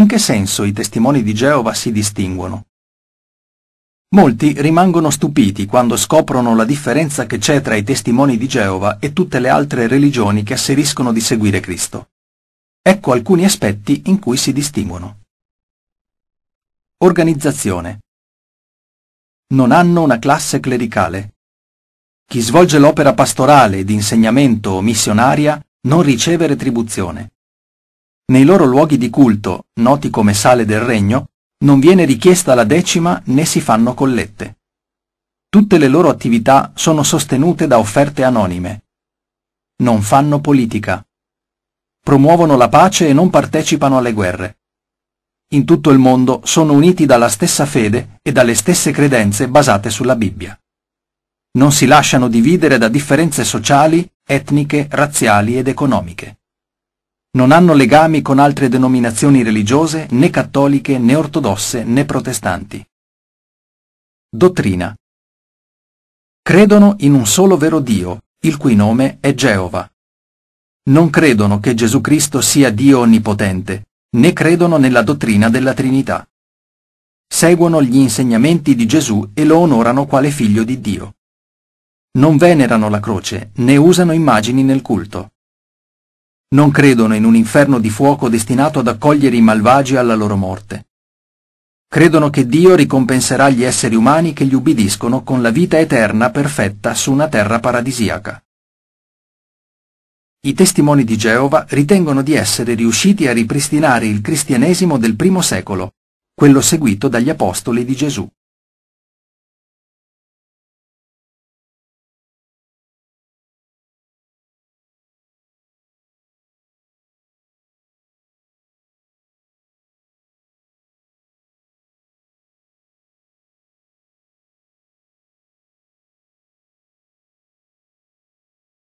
In che senso i testimoni di Geova si distinguono? Molti rimangono stupiti quando scoprono la differenza che c'è tra i testimoni di Geova e tutte le altre religioni che asseriscono di seguire Cristo. Ecco alcuni aspetti in cui si distinguono. Organizzazione. Non hanno una classe clericale. Chi svolge l'opera pastorale, di insegnamento o missionaria non riceve retribuzione nei loro luoghi di culto, noti come sale del regno, non viene richiesta la decima né si fanno collette. Tutte le loro attività sono sostenute da offerte anonime. Non fanno politica. Promuovono la pace e non partecipano alle guerre. In tutto il mondo sono uniti dalla stessa fede e dalle stesse credenze basate sulla Bibbia. Non si lasciano dividere da differenze sociali, etniche, razziali ed economiche non hanno legami con altre denominazioni religiose né cattoliche né ortodosse né protestanti. Dottrina. Credono in un solo vero Dio, il cui nome è Geova. Non credono che Gesù Cristo sia Dio onnipotente, né credono nella dottrina della Trinità. Seguono gli insegnamenti di Gesù e lo onorano quale figlio di Dio. Non venerano la croce, né usano immagini nel culto non credono in un inferno di fuoco destinato ad accogliere i malvagi alla loro morte. Credono che Dio ricompenserà gli esseri umani che gli ubbidiscono con la vita eterna perfetta su una terra paradisiaca. I testimoni di Geova ritengono di essere riusciti a ripristinare il cristianesimo del primo secolo, quello seguito dagli apostoli di Gesù.